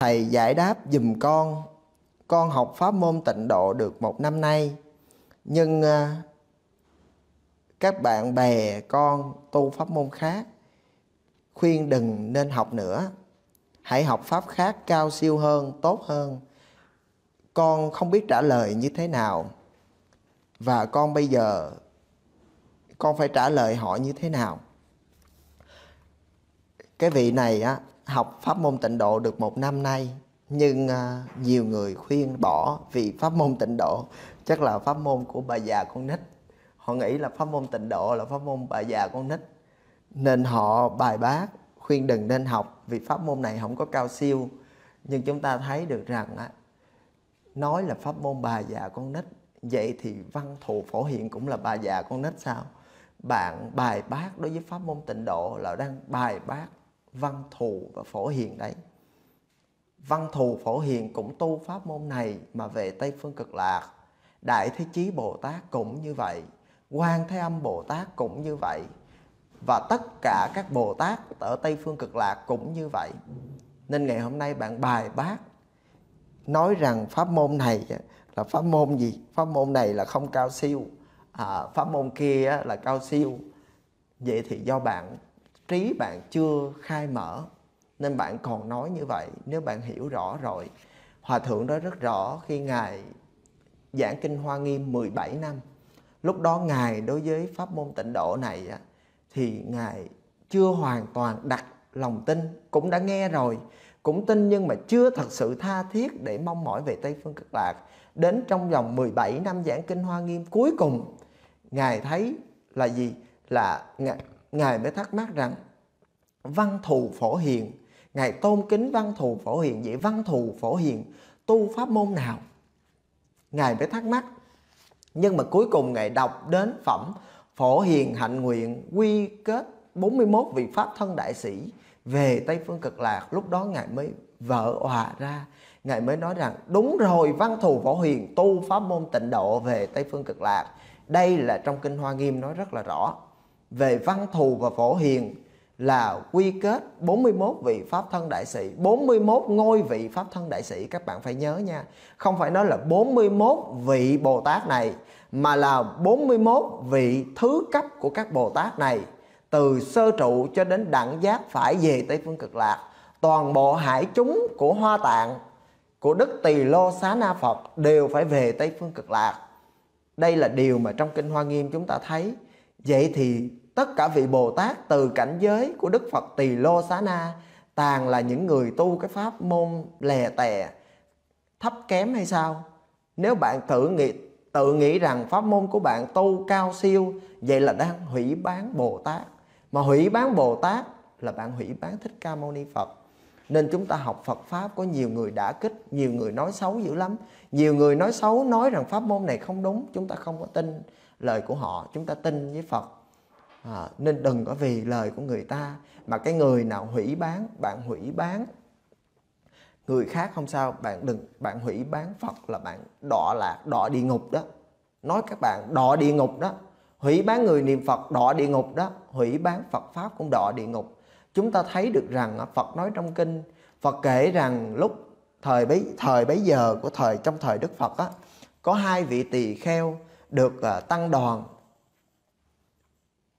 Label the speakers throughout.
Speaker 1: Thầy giải đáp dùm con, con học pháp môn tịnh độ được một năm nay, nhưng à, các bạn bè con tu pháp môn khác khuyên đừng nên học nữa. Hãy học pháp khác cao siêu hơn, tốt hơn. Con không biết trả lời như thế nào. Và con bây giờ con phải trả lời họ như thế nào. Cái vị này á học pháp môn tịnh độ được một năm nay nhưng à, nhiều người khuyên bỏ vì pháp môn tịnh độ chắc là pháp môn của bà già con nít họ nghĩ là pháp môn tịnh độ là pháp môn bà già con nít nên họ bài bác khuyên đừng nên học vì pháp môn này không có cao siêu nhưng chúng ta thấy được rằng á, nói là pháp môn bà già con nít vậy thì văn thù phổ hiện cũng là bà già con nít sao bạn bài bác đối với pháp môn tịnh độ là đang bài bác văn thù và phổ hiền đấy văn thù phổ hiền cũng tu pháp môn này mà về tây phương cực lạc đại thế chí bồ tát cũng như vậy quan thế âm bồ tát cũng như vậy và tất cả các bồ tát ở tây phương cực lạc cũng như vậy nên ngày hôm nay bạn bài bác nói rằng pháp môn này là pháp môn gì pháp môn này là không cao siêu à, pháp môn kia là cao siêu vậy thì do bạn trí bạn chưa khai mở nên bạn còn nói như vậy nếu bạn hiểu rõ rồi hòa thượng đó rất rõ khi ngài giảng kinh hoa nghiêm 17 năm lúc đó ngài đối với pháp môn tịnh độ này thì ngài chưa hoàn toàn đặt lòng tin cũng đã nghe rồi cũng tin nhưng mà chưa thật sự tha thiết để mong mỏi về Tây Phương Cực Lạc. Đến trong vòng 17 năm giảng kinh Hoa Nghiêm cuối cùng, Ngài thấy là gì? Là Ngài mới thắc mắc rằng văn thù phổ hiền, Ngài tôn kính văn thù phổ hiền, vậy văn thù phổ hiền tu pháp môn nào? Ngài mới thắc mắc. Nhưng mà cuối cùng Ngài đọc đến phẩm Phổ Hiền Hạnh Nguyện quy kết 41 vị Pháp thân đại sĩ về Tây Phương Cực Lạc. Lúc đó Ngài mới vỡ hòa ra. Ngài mới nói rằng đúng rồi văn thù Phổ Hiền tu pháp môn tịnh độ về Tây Phương Cực Lạc. Đây là trong Kinh Hoa Nghiêm nói rất là rõ về văn thù và phổ hiền là quy kết 41 vị pháp thân đại sĩ, 41 ngôi vị pháp thân đại sĩ các bạn phải nhớ nha. Không phải nói là 41 vị Bồ Tát này mà là 41 vị thứ cấp của các Bồ Tát này từ sơ trụ cho đến đẳng giác phải về Tây phương cực lạc. Toàn bộ hải chúng của Hoa Tạng của Đức Tỳ Lô Xá Na Phật đều phải về Tây phương cực lạc. Đây là điều mà trong kinh Hoa Nghiêm chúng ta thấy Vậy thì tất cả vị Bồ Tát từ cảnh giới của Đức Phật Tỳ Lô Xá Na tàn là những người tu cái pháp môn lè tè thấp kém hay sao? Nếu bạn tự nghĩ tự nghĩ rằng pháp môn của bạn tu cao siêu vậy là đang hủy bán Bồ Tát. Mà hủy bán Bồ Tát là bạn hủy bán Thích Ca Mâu Ni Phật. Nên chúng ta học Phật Pháp có nhiều người đã kích, nhiều người nói xấu dữ lắm. Nhiều người nói xấu nói rằng pháp môn này không đúng, chúng ta không có tin lời của họ chúng ta tin với phật à, nên đừng có vì lời của người ta mà cái người nào hủy bán bạn hủy bán người khác không sao bạn đừng bạn hủy bán phật là bạn đọa lạc đọa địa ngục đó nói các bạn đọa địa ngục đó hủy bán người niệm phật đọa địa ngục đó hủy bán phật pháp cũng đọa địa ngục chúng ta thấy được rằng à, phật nói trong kinh phật kể rằng lúc thời bấy thời bấy giờ của thời trong thời đức phật á có hai vị tỳ kheo được ờ, tăng đoàn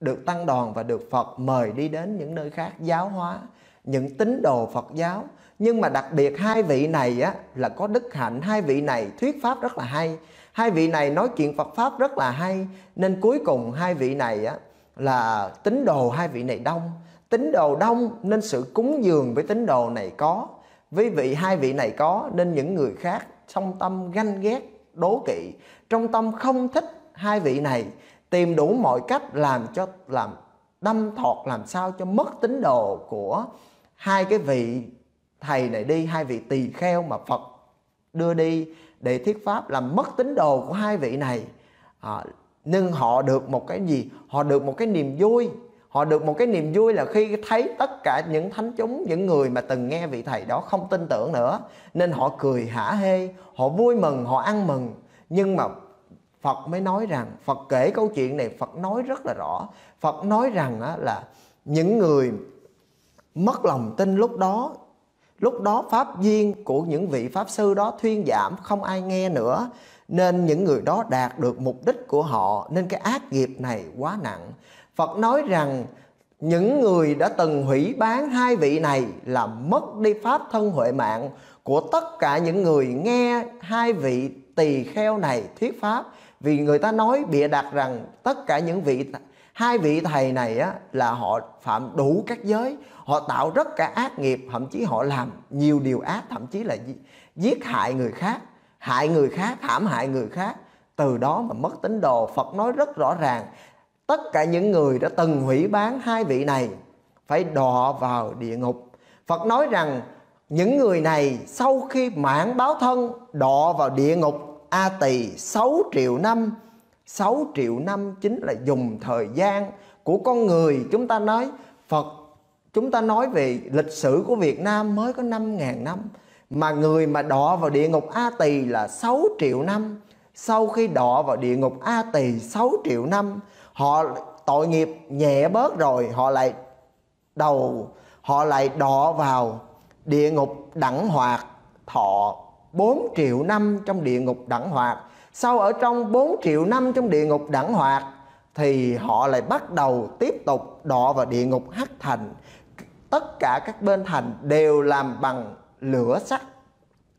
Speaker 1: được tăng đoàn và được Phật mời đi đến những nơi khác giáo hóa những tín đồ Phật giáo nhưng mà đặc biệt hai vị này á là có đức hạnh hai vị này thuyết pháp rất là hay hai vị này nói chuyện Phật pháp rất là hay nên cuối cùng hai vị này á là tín đồ hai vị này đông tín đồ đông nên sự cúng dường với tín đồ này có với vị hai vị này có nên những người khác song tâm ganh ghét đố kỵ trong tâm không thích hai vị này tìm đủ mọi cách làm cho làm đâm thọt làm sao cho mất tín đồ của hai cái vị thầy này đi hai vị tỳ kheo mà Phật đưa đi để thuyết pháp làm mất tín đồ của hai vị này à, nhưng họ được một cái gì họ được một cái niềm vui họ được một cái niềm vui là khi thấy tất cả những thánh chúng những người mà từng nghe vị thầy đó không tin tưởng nữa nên họ cười hả hê họ vui mừng họ ăn mừng nhưng mà phật mới nói rằng phật kể câu chuyện này phật nói rất là rõ phật nói rằng là những người mất lòng tin lúc đó lúc đó pháp duyên của những vị pháp sư đó thuyên giảm không ai nghe nữa nên những người đó đạt được mục đích của họ nên cái ác nghiệp này quá nặng Phật nói rằng những người đã từng hủy bán hai vị này là mất đi pháp thân huệ mạng của tất cả những người nghe hai vị tỳ kheo này thuyết pháp vì người ta nói bịa đặt rằng tất cả những vị hai vị thầy này á, là họ phạm đủ các giới họ tạo rất cả ác nghiệp thậm chí họ làm nhiều điều ác thậm chí là giết hại người khác hại người khác hãm hại người khác từ đó mà mất tín đồ phật nói rất rõ ràng tất cả những người đã từng hủy bán hai vị này phải đọa vào địa ngục phật nói rằng những người này sau khi mãn báo thân đọa vào địa ngục a tỳ 6 triệu năm 6 triệu năm chính là dùng thời gian của con người chúng ta nói Phật chúng ta nói về lịch sử của Việt Nam mới có 5.000 năm mà người mà đọa vào địa ngục A Tỳ là 6 triệu năm sau khi đọa vào địa ngục A Tỳ 6 triệu năm họ tội nghiệp nhẹ bớt rồi họ lại đầu họ lại đọ vào địa ngục đẳng hoạt thọ 4 triệu năm trong địa ngục đẳng hoạt sau ở trong 4 triệu năm trong địa ngục đẳng hoạt thì họ lại bắt đầu tiếp tục đọ vào địa ngục hắc thành tất cả các bên thành đều làm bằng lửa sắt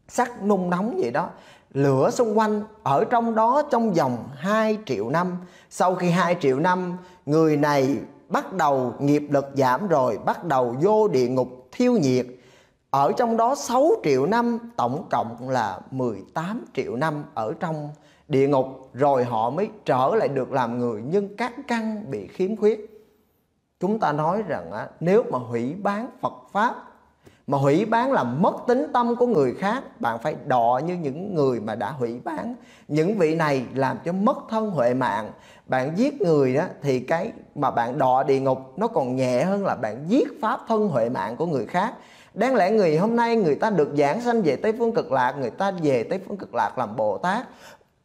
Speaker 1: sắt nung nóng vậy đó lửa xung quanh ở trong đó trong vòng 2 triệu năm. Sau khi 2 triệu năm, người này bắt đầu nghiệp lực giảm rồi, bắt đầu vô địa ngục thiêu nhiệt. Ở trong đó 6 triệu năm, tổng cộng là 18 triệu năm ở trong địa ngục rồi họ mới trở lại được làm người nhưng các căn bị khiếm khuyết. Chúng ta nói rằng nếu mà hủy bán Phật pháp mà hủy bán là mất tính tâm của người khác bạn phải đọ như những người mà đã hủy bán những vị này làm cho mất thân huệ mạng bạn giết người đó thì cái mà bạn đọ địa ngục nó còn nhẹ hơn là bạn giết pháp thân huệ mạng của người khác đáng lẽ người hôm nay người ta được giảng sanh về tây phương cực lạc người ta về tây phương cực lạc làm bồ tát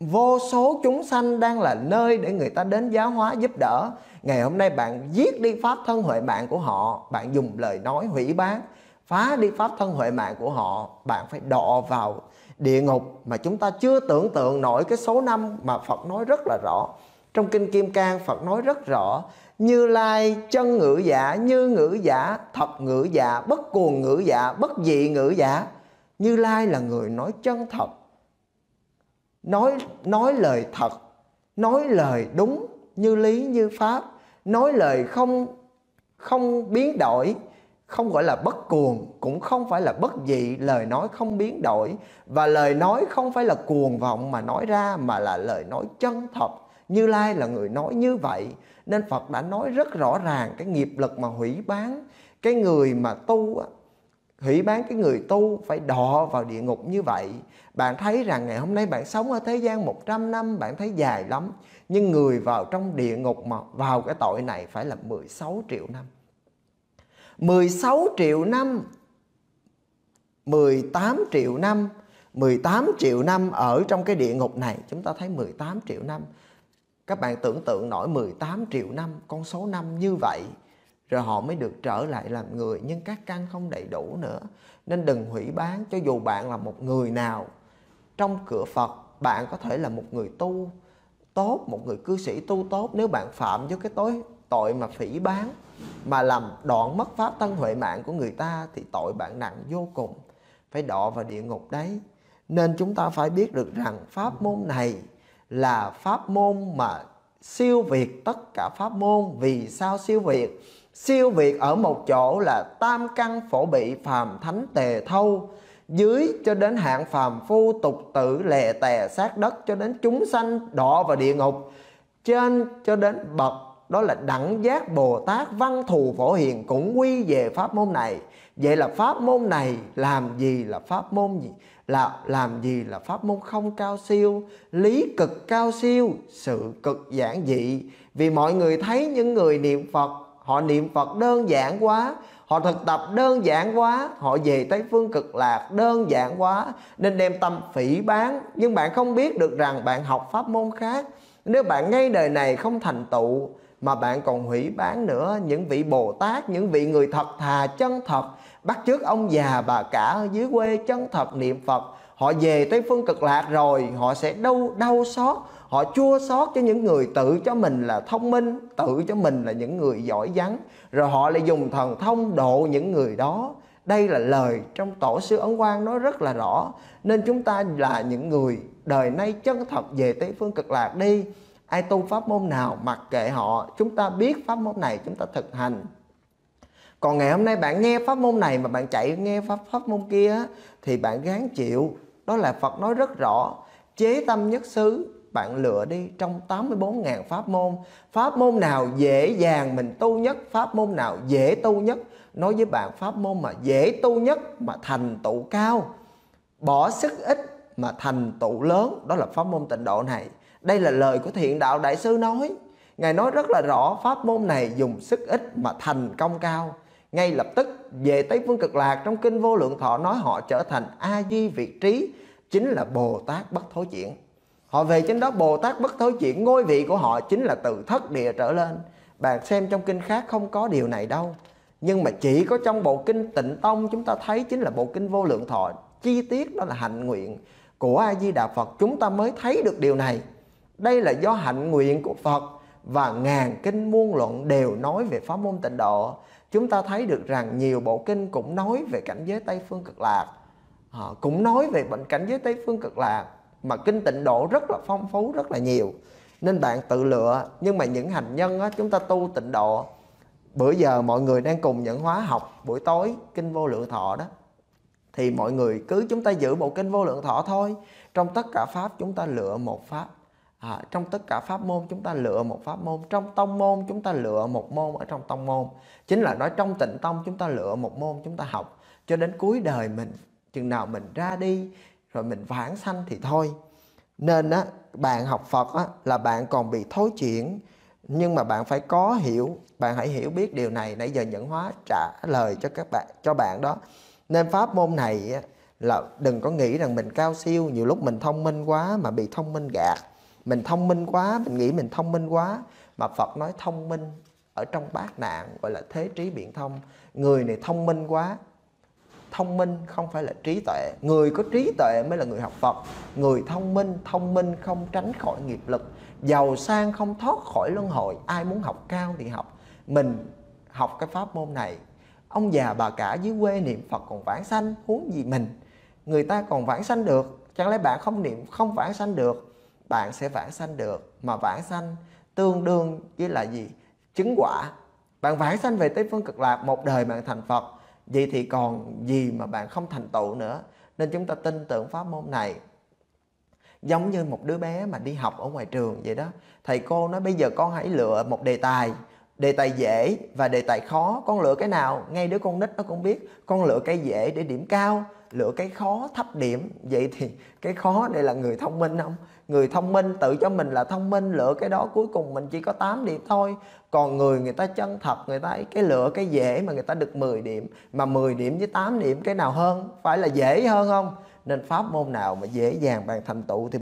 Speaker 1: vô số chúng sanh đang là nơi để người ta đến giáo hóa giúp đỡ ngày hôm nay bạn giết đi pháp thân huệ mạng của họ bạn dùng lời nói hủy bán phá đi pháp thân huệ mạng của họ bạn phải đọ vào địa ngục mà chúng ta chưa tưởng tượng nổi cái số năm mà Phật nói rất là rõ trong kinh Kim Cang Phật nói rất rõ như lai chân ngữ giả dạ, như ngữ giả dạ, thật ngữ giả dạ, bất cuồng ngữ giả bất dị ngữ giả như lai là người nói chân thật nói nói lời thật nói lời đúng như lý như pháp nói lời không không biến đổi không gọi là bất cuồng cũng không phải là bất dị lời nói không biến đổi và lời nói không phải là cuồng vọng mà nói ra mà là lời nói chân thật như lai là người nói như vậy nên phật đã nói rất rõ ràng cái nghiệp lực mà hủy bán cái người mà tu hủy bán cái người tu phải đọ vào địa ngục như vậy bạn thấy rằng ngày hôm nay bạn sống ở thế gian 100 năm bạn thấy dài lắm nhưng người vào trong địa ngục mà vào cái tội này phải là 16 triệu năm 16 triệu năm 18 triệu năm 18 triệu năm ở trong cái địa ngục này chúng ta thấy 18 triệu năm các bạn tưởng tượng nổi 18 triệu năm con số năm như vậy rồi họ mới được trở lại làm người nhưng các căn không đầy đủ nữa nên đừng hủy bán cho dù bạn là một người nào trong cửa Phật bạn có thể là một người tu tốt một người cư sĩ tu tốt nếu bạn phạm với cái tối tội mà phỉ bán mà làm đoạn mất pháp tăng huệ mạng của người ta thì tội bạn nặng vô cùng phải đọ vào địa ngục đấy nên chúng ta phải biết được rằng pháp môn này là pháp môn mà siêu việt tất cả pháp môn vì sao siêu việt siêu việt ở một chỗ là tam căn phổ bị phàm thánh tề thâu dưới cho đến hạng phàm phu tục tử lè tè sát đất cho đến chúng sanh đọ vào địa ngục trên cho đến bậc đó là đẳng giác Bồ Tát văn thù phổ hiền cũng quy về pháp môn này. Vậy là pháp môn này làm gì là pháp môn gì? Là làm gì là pháp môn không cao siêu, lý cực cao siêu, sự cực giản dị. Vì mọi người thấy những người niệm Phật, họ niệm Phật đơn giản quá, họ thực tập đơn giản quá, họ về tới phương cực lạc đơn giản quá nên đem tâm phỉ bán, nhưng bạn không biết được rằng bạn học pháp môn khác nếu bạn ngay đời này không thành tựu mà bạn còn hủy bán nữa những vị Bồ Tát, những vị người thật thà chân thật, bắt chước ông già bà cả ở dưới quê chân thật niệm Phật, họ về tới phương cực lạc rồi, họ sẽ đau đau xót, họ chua xót cho những người tự cho mình là thông minh, tự cho mình là những người giỏi vắng, rồi họ lại dùng thần thông độ những người đó. Đây là lời trong tổ sư Ấn Quang nói rất là rõ Nên chúng ta là những người đời nay chân thật về tới Phương Cực Lạc đi ai tu pháp môn nào mặc kệ họ chúng ta biết pháp môn này chúng ta thực hành còn ngày hôm nay bạn nghe pháp môn này mà bạn chạy nghe pháp pháp môn kia thì bạn gán chịu đó là Phật nói rất rõ chế tâm nhất xứ bạn lựa đi trong 84.000 pháp môn pháp môn nào dễ dàng mình tu nhất pháp môn nào dễ tu nhất nói với bạn pháp môn mà dễ tu nhất mà thành tựu cao bỏ sức ít mà thành tựu lớn đó là pháp môn tịnh độ này đây là lời của thiện đạo đại sư nói. Ngài nói rất là rõ pháp môn này dùng sức ít mà thành công cao. Ngay lập tức về Tây Phương Cực Lạc trong Kinh Vô Lượng Thọ nói họ trở thành A-di vị Trí, chính là Bồ Tát Bất Thối Chuyển. Họ về trên đó Bồ Tát Bất Thối Chuyển, ngôi vị của họ chính là từ thất địa trở lên. Bạn xem trong kinh khác không có điều này đâu. Nhưng mà chỉ có trong bộ kinh tịnh tông chúng ta thấy chính là bộ kinh vô lượng thọ. Chi tiết đó là hạnh nguyện của A-di-đà Phật chúng ta mới thấy được điều này. Đây là do hạnh nguyện của Phật và ngàn kinh muôn luận đều nói về pháp môn tịnh độ. Chúng ta thấy được rằng nhiều bộ kinh cũng nói về cảnh giới Tây phương cực lạc, à, cũng nói về bệnh cảnh giới Tây phương cực lạc mà kinh tịnh độ rất là phong phú rất là nhiều. Nên bạn tự lựa Nhưng mà những hành nhân á, chúng ta tu tịnh độ Bữa giờ mọi người đang cùng nhận hóa học Buổi tối kinh vô lượng thọ đó Thì mọi người cứ chúng ta giữ bộ kinh vô lượng thọ thôi Trong tất cả pháp chúng ta lựa một pháp à, trong tất cả pháp môn chúng ta lựa một pháp môn trong tông môn chúng ta lựa một môn ở trong tông môn chính là nói trong tịnh tông chúng ta lựa một môn chúng ta học cho đến cuối đời mình chừng nào mình ra đi rồi mình vãng sanh thì thôi nên á bạn học Phật á, là bạn còn bị thối chuyển nhưng mà bạn phải có hiểu bạn hãy hiểu biết điều này nãy giờ nhẫn hóa trả lời cho các bạn cho bạn đó nên pháp môn này á, là đừng có nghĩ rằng mình cao siêu nhiều lúc mình thông minh quá mà bị thông minh gạt mình thông minh quá mình nghĩ mình thông minh quá mà phật nói thông minh ở trong bát nạn gọi là thế trí biện thông người này thông minh quá thông minh không phải là trí tuệ người có trí tuệ mới là người học phật người thông minh thông minh không tránh khỏi nghiệp lực giàu sang không thoát khỏi luân hồi ai muốn học cao thì học mình học cái pháp môn này ông già bà cả dưới quê niệm phật còn vãng sanh huống gì mình người ta còn vãng sanh được chẳng lẽ bạn không niệm không vãng sanh được bạn sẽ vãng sanh được mà vãng sanh tương đương với là gì chứng quả bạn vãng sanh về Tây Phương Cực Lạc một đời bạn thành Phật vậy thì còn gì mà bạn không thành tựu nữa nên chúng ta tin tưởng pháp môn này giống như một đứa bé mà đi học ở ngoài trường vậy đó thầy cô nói bây giờ con hãy lựa một đề tài đề tài dễ và đề tài khó con lựa cái nào ngay đứa con nít nó cũng biết con lựa cái dễ để điểm cao lựa cái khó thấp điểm vậy thì cái khó đây là người thông minh không người thông minh tự cho mình là thông minh lựa cái đó cuối cùng mình chỉ có 8 điểm thôi còn người người ta chân thật người ta ấy, cái lựa cái dễ mà người ta được 10 điểm mà 10 điểm với 8 điểm cái nào hơn phải là dễ hơn không nên pháp môn nào mà dễ dàng bàn thành tựu thì